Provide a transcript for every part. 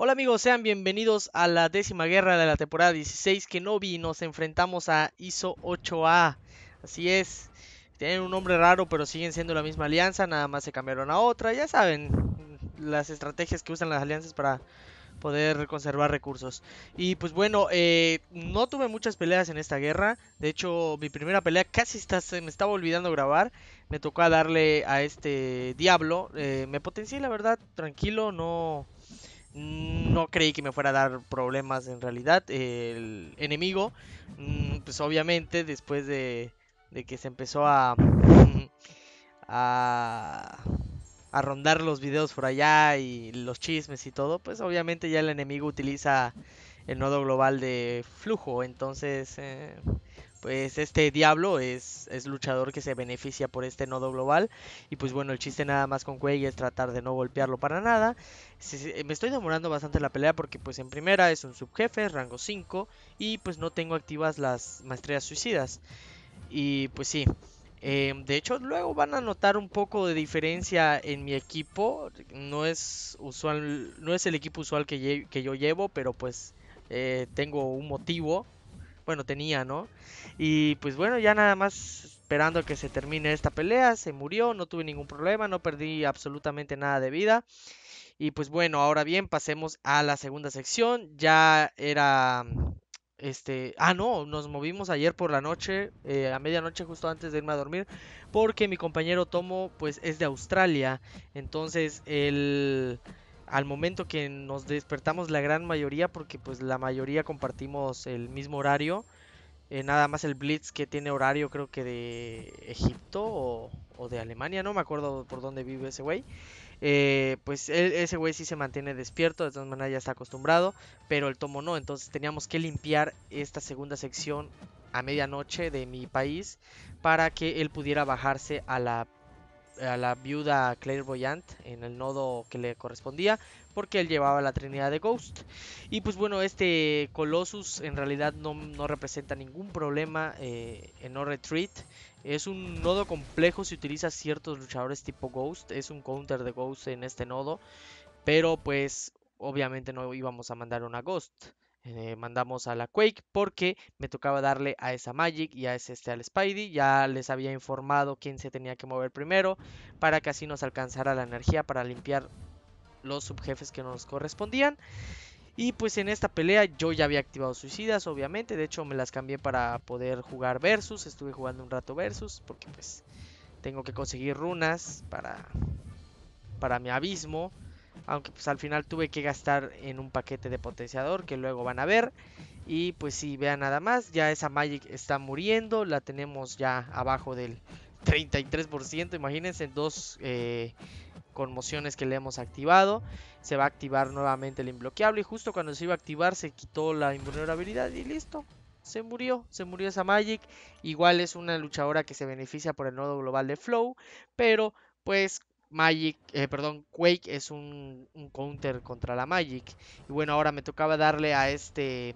Hola amigos, sean bienvenidos a la décima guerra de la temporada 16 que no vi. Nos enfrentamos a ISO 8A. Así es. Tienen un nombre raro, pero siguen siendo la misma alianza. Nada más se cambiaron a otra. Ya saben las estrategias que usan las alianzas para poder conservar recursos. Y pues bueno, eh, no tuve muchas peleas en esta guerra. De hecho, mi primera pelea casi se me estaba olvidando grabar. Me tocó darle a este diablo. Eh, me potencié, la verdad, tranquilo. No Mm, no creí que me fuera a dar problemas en realidad. El enemigo, mm, pues obviamente después de, que se empezó a, a, rondar los videos por allá y los chismes y todo, pues obviamente ya el enemigo utiliza el nodo global de flujo. Entonces, eh, pues este diablo es, es luchador que se beneficia por este nodo global. Y pues bueno, el chiste nada más con Quay es tratar de no golpearlo para nada. me estoy demorando bastante la pelea porque pues en primera es un subjefe, rango 5. Y pues no tengo activas las maestrías suicidas. Y pues sí. Em, de hecho, luego van a notar un poco de diferencia en mi equipo. No es usual, no es el equipo usual que, que yo llevo, pero pues eh, tengo un motivo bueno, tenía, ¿no? Y pues bueno, ya nada más esperando que se termine esta pelea. Se murió, no tuve ningún problema, no perdí absolutamente nada de vida. Y pues bueno, ahora bien, pasemos a la segunda sección. Ya era este, ah, no, nos movimos ayer por la noche, eh, a medianoche justo antes de irme a dormir, porque mi compañero Tomo pues es de Australia, entonces él al momento que nos despertamos la gran mayoría, porque pues la mayoría compartimos el mismo horario. Eh, nada más el Blitz que tiene horario creo que de Egipto o, de Alemania, no me acuerdo por dónde vive ese güey. Eh, pues e, ese güey sí se mantiene despierto, de todas maneras ya está acostumbrado, pero el tomo no, entonces teníamos que limpiar esta segunda sección a medianoche de mi país para que él pudiera bajarse a la a la viuda Voyant en el nodo que le correspondía, porque él llevaba la trinidad de Ghost. Y pues bueno, este Colossus en realidad no, representa ningún problema eh, en No Retreat. Es un nodo complejo si utiliza ciertos luchadores tipo Ghost, es un counter de Ghost en este nodo, pero pues obviamente no íbamos a mandar una Ghost. Eh, mandamos a la Quake porque me tocaba darle a esa Magic y a ese este, al Spidey. Ya les había informado quién se tenía que mover primero para que así nos alcanzara la energía para limpiar los subjefes que nos correspondían. Y pues en esta pelea yo ya había activado suicidas, obviamente. De hecho me las cambié para poder jugar versus. Estuve jugando un rato versus porque pues tengo que conseguir runas para, para mi abismo. Aunque pues al final tuve que gastar en un paquete de potenciador que luego van a ver. Y pues si vean nada más, ya esa Magic está muriendo, la tenemos ya abajo del 33%, imagínense, dos eh, conmociones que le hemos activado. Se va a activar nuevamente el Inbloqueable. y justo cuando se iba a activar se quitó la invulnerabilidad y listo, se murió, se murió esa Magic. Igual es una luchadora que se beneficia por el nodo global de Flow, pero pues Magic, eh, perdón, Quake es un, counter contra la Magic. Y bueno, ahora me tocaba darle a este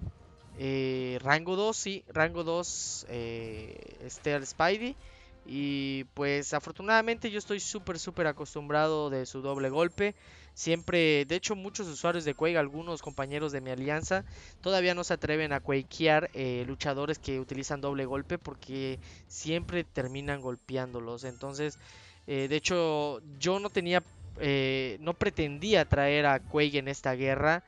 eh, rango 2, sí, rango 2 eh, Spidey. Y pues afortunadamente yo estoy súper, súper acostumbrado de su doble golpe. Siempre, de hecho muchos usuarios de Quake, algunos compañeros de mi alianza, todavía no se atreven a quakear eh, luchadores que utilizan doble golpe porque siempre terminan golpeándolos. Entonces eh, de hecho, yo no tenía, eh, no pretendía traer a Quake en esta guerra.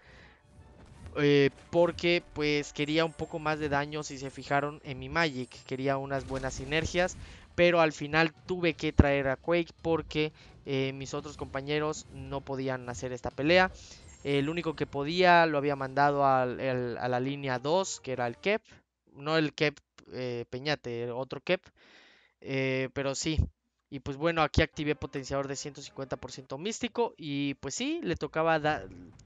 Eh, porque pues quería un poco más de daño si se fijaron en mi Magic. Quería unas buenas sinergias. Pero al final tuve que traer a Quake porque mis otros compañeros no podían hacer esta pelea. El único que podía lo había mandado a la línea 2, que era el Kep. No el Kep Peñate, otro Kep. pero sí, y pues bueno, aquí activé potenciador de 150% místico. Y pues sí, le tocaba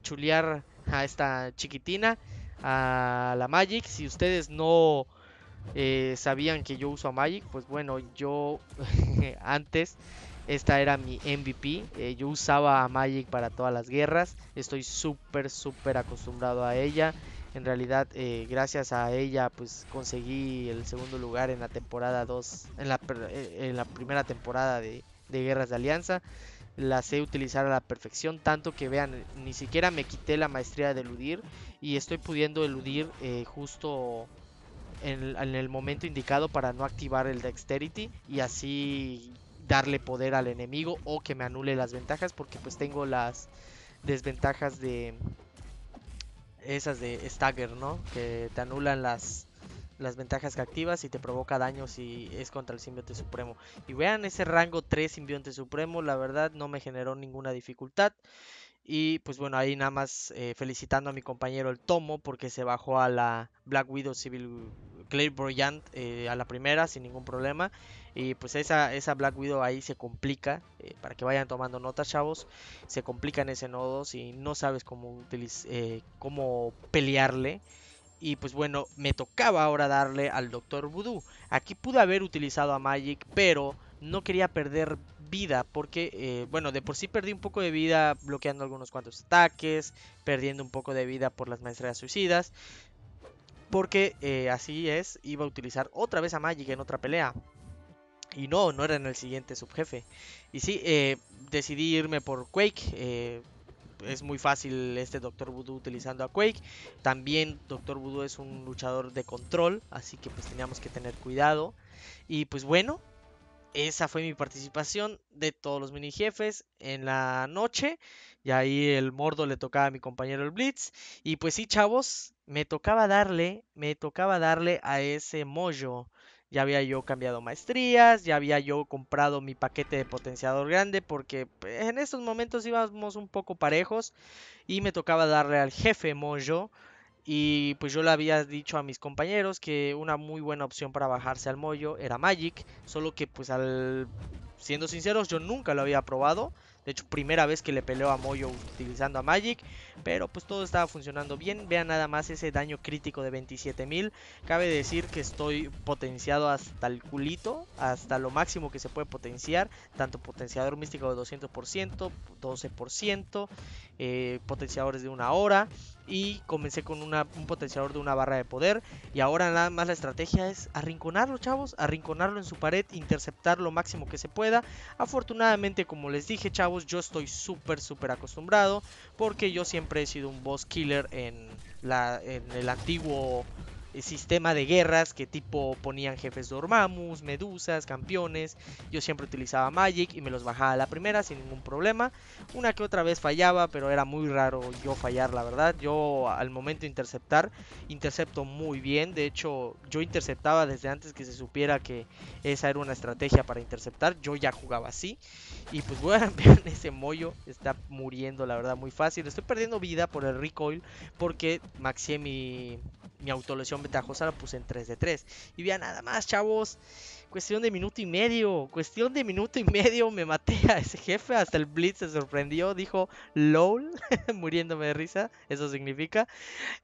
chulear a esta chiquitina, a la Magic. Si ustedes no eh, sabían que yo uso a Magic, pues bueno, yo antes esta era mi MVP. Eh, yo usaba a Magic para todas las guerras. Estoy súper, súper acostumbrado a ella. En realidad, eh, gracias a ella, pues conseguí el segundo lugar en la temporada 2, eh, en la, primera temporada de, Guerras de Alianza la sé utilizar a la perfección, tanto que vean, ni siquiera me quité la maestría de eludir y estoy pudiendo eludir eh, justo en, el momento indicado para no activar el dexterity y así darle poder al enemigo o que me anule las ventajas porque pues tengo las desventajas de, esas de stagger, ¿no? Que te anulan las, las ventajas que activas y te provoca daño si es contra el simbionte supremo. Y vean ese rango 3 simbionte supremo, la verdad no me generó ninguna dificultad. Y pues bueno, ahí nada más eh, felicitando a mi compañero el Tomo porque se bajó a la Black Widow Civil Claire Bryant eh, a la primera sin ningún problema. Y pues esa, esa Black Widow ahí se complica, eh, para que vayan tomando notas, chavos. Se complica en ese nodo si no sabes cómo, eh, cómo pelearle. Y pues bueno, me tocaba ahora darle al Doctor Voodoo. Aquí pude haber utilizado a Magic, pero no quería perder vida porque bueno de por sí perdí un poco de vida bloqueando algunos cuantos ataques perdiendo un poco de vida por las maestrías suicidas porque eh, así es, iba a utilizar otra vez a Magic en otra pelea. Y no, no era en el siguiente subjefe. Y sí, eh, decidí irme por Quake. Eh, es muy fácil este Doctor Voodoo utilizando a Quake. También Doctor Voodoo es un luchador de control, así que pues teníamos que tener cuidado. Y pues bueno, esa fue mi participación de todos los mini jefes en la noche. Y ahí el mordo le tocaba a mi compañero el Blitz. Y pues sí, chavos, me tocaba darle, me tocaba darle a ese mollo. Ya había yo cambiado maestrías, ya había yo comprado mi paquete de potenciador grande porque pues, en estos momentos íbamos un poco parejos y me tocaba darle al jefe mollo. Y pues yo le había dicho a mis compañeros que una muy buena opción para bajarse al mollo era Magic, solo que pues al... Siendo sinceros, yo nunca lo había probado. De hecho, primera vez que le peleo a Moyo utilizando a Magic pero pues todo estaba funcionando bien. Vean nada más ese daño crítico de 27.000. Cabe decir que estoy potenciado hasta el culito, hasta lo máximo que se puede potenciar. Tanto potenciador místico de 200%, 12%, eh, potenciadores de una hora. Y comencé con una, un potenciador de una barra de poder. Y ahora nada más la estrategia es arrinconarlo, chavos. Arrinconarlo en su pared, interceptar lo máximo que se pueda. Afortunadamente, como les dije, chavos, yo estoy súper, súper acostumbrado. Porque yo siempre siempre sido un boss killer en, la, en el antiguo eh, sistema de guerras que tipo ponían jefes Ormamus, medusas, campeones. Yo siempre utilizaba Magic y me los bajaba a la primera sin ningún problema. Una que otra vez fallaba, pero era muy raro yo fallar, la verdad. Yo al momento de interceptar, intercepto muy bien. De hecho, yo interceptaba desde antes que se supiera que esa era una estrategia para interceptar. Yo ya jugaba así. Y pues bueno, vean ese mollo. Está muriendo, la verdad, muy fácil. Estoy perdiendo vida por el recoil porque maxié mi mi autolesión ventajosa la puse en 3 de 3. Y vean nada más, chavos. Cuestión de minuto y medio. Cuestión de minuto y medio me maté a ese jefe. Hasta el Blitz se sorprendió. Dijo LOL. muriéndome de risa. Eso significa.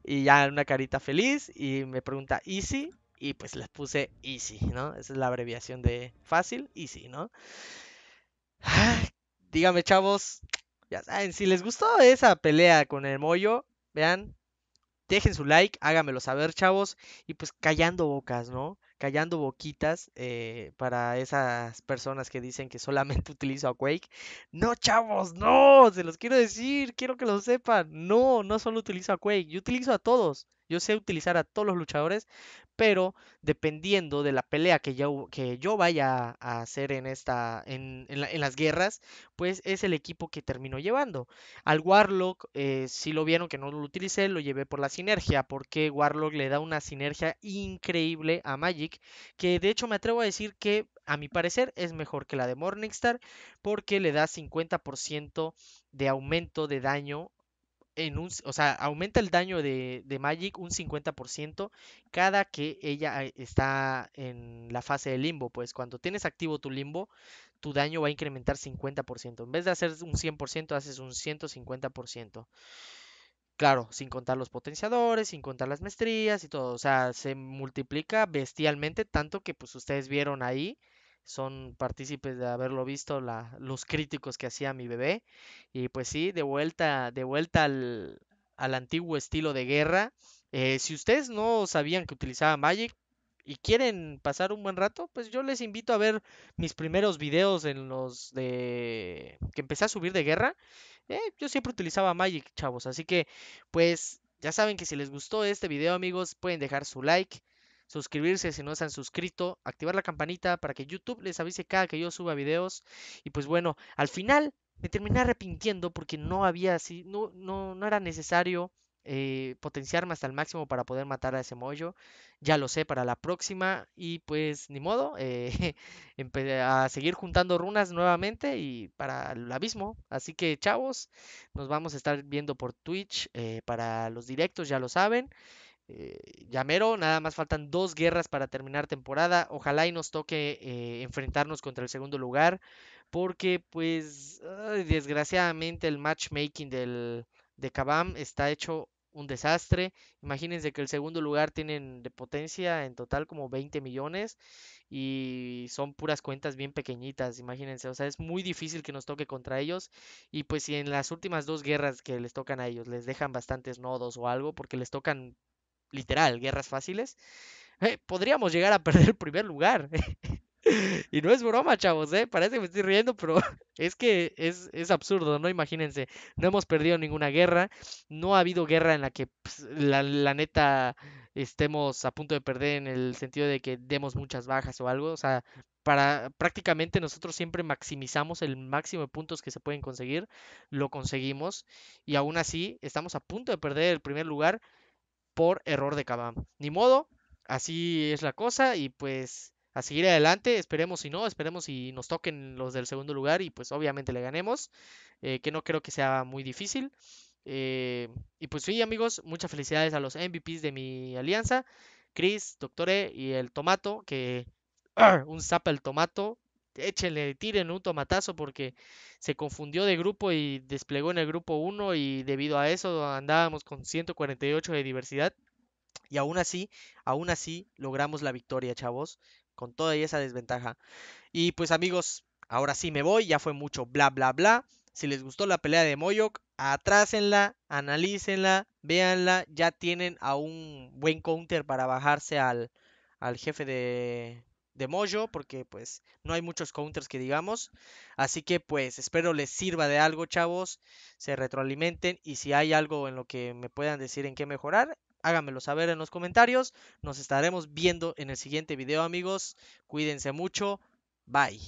Y ya una carita feliz. Y me pregunta Easy. Y pues les puse Easy, ¿no? Esa es la abreviación de fácil, Easy, ¿no? dígame chavos. Ya saben, si les gustó esa pelea con el mollo, vean, Dejen su like, háganmelo saber, chavos. Y pues callando bocas, ¿no? Callando boquitas eh, para esas personas que dicen que solamente utilizo a Quake. No, chavos, no, se los quiero decir, quiero que lo sepan. No, no solo utilizo a Quake, yo utilizo a todos. Yo sé utilizar a todos los luchadores, pero dependiendo de la pelea que yo, que yo vaya a hacer en, esta, en, las guerras, pues es el equipo que termino llevando. Al Warlock, eh, si lo vieron que no lo utilicé, lo llevé por la sinergia, porque Warlock le da una sinergia increíble a Magic, que de hecho me atrevo a decir que a mi parecer es mejor que la de Morningstar porque le da 50% de aumento de daño en o sea, aumenta el daño de, de, Magic un 50% cada que ella eh, está en la fase de limbo. Pues cuando tienes activo tu limbo, tu daño va a incrementar 50%. En vez de hacer un 100%, haces un 150%. Claro, sin contar los potenciadores, sin contar las maestrías y todo. O sea, se multiplica bestialmente, tanto que pues ustedes vieron ahí son partícipes de haberlo visto los críticos que hacía mi bebé. Y pues sí, de vuelta, de vuelta al, antiguo estilo de guerra. Eh, si ustedes no sabían que utilizaba Magic y quieren pasar un buen rato, pues yo les invito a ver mis primeros videos en los de que empecé a subir de guerra. Eh, yo siempre utilizaba Magic, chavos. Así que, pues, ya saben que si les gustó este video, amigos, pueden dejar su like suscribirse si no se han suscrito, activar la campanita para que YouTube les avise cada que yo suba videos. Y pues bueno, al final me terminé arrepintiendo porque no había así, no, no, era necesario eh, potenciarme hasta el máximo para poder matar a ese mollo. Ya lo sé para la próxima. Y pues ni modo, eh, a seguir juntando runas nuevamente y para el abismo. Así que chavos, nos vamos a estar viendo por Twitch eh, para los directos, ya lo saben llamero, eh, nada más faltan dos guerras para terminar temporada. Ojalá y nos toque eh, enfrentarnos contra el segundo lugar, porque pues desgraciadamente el matchmaking del, de Kabam está hecho un desastre. Imagínense que el segundo lugar tienen de potencia en total como 20 millones y son puras cuentas bien pequeñitas, imagínense. O sea, es muy difícil que nos toque contra ellos. Y pues si en las últimas dos guerras que les tocan a ellos les dejan bastantes nodos o algo, porque les tocan literal, guerras fáciles, eh, podríamos llegar a perder el primer lugar. y no es broma, chavos, ¿eh? Parece que me estoy riendo, pero es que es, es, absurdo, ¿no? Imagínense, no hemos perdido ninguna guerra, no ha habido guerra en la que pues, la, neta estemos a punto de perder en el sentido de que demos muchas bajas o algo, o sea, para prácticamente nosotros siempre maximizamos el máximo de puntos que se pueden conseguir, lo conseguimos y aún así estamos a punto de perder el primer lugar por error de Kabam, Ni modo, así es la cosa y pues a seguir adelante. Esperemos si no, esperemos si nos toquen los del segundo lugar y pues obviamente le ganemos, eh, que no creo que sea muy difícil. Eh, y pues sí, amigos, muchas felicidades a los MVPs de mi alianza, Chris, E y el Tomato, que un zap el Tomato échenle, tiren un tomatazo porque se confundió de grupo y desplegó en el grupo 1 y debido a eso andábamos con 148 de diversidad y aún así, aún así logramos la victoria, chavos, con toda esa desventaja. Y pues amigos, ahora sí me voy, ya fue mucho bla bla bla. Si les gustó la pelea de Moyok, atrásenla, analícenla, véanla, ya tienen a un buen counter para bajarse al, al jefe de de Mojo, porque pues no hay muchos counters que digamos. Así que pues espero les sirva de algo, chavos. Se retroalimenten y si hay algo en lo que me puedan decir en qué mejorar, háganmelo saber en los comentarios. Nos estaremos viendo en el siguiente video, amigos. Cuídense mucho. Bye.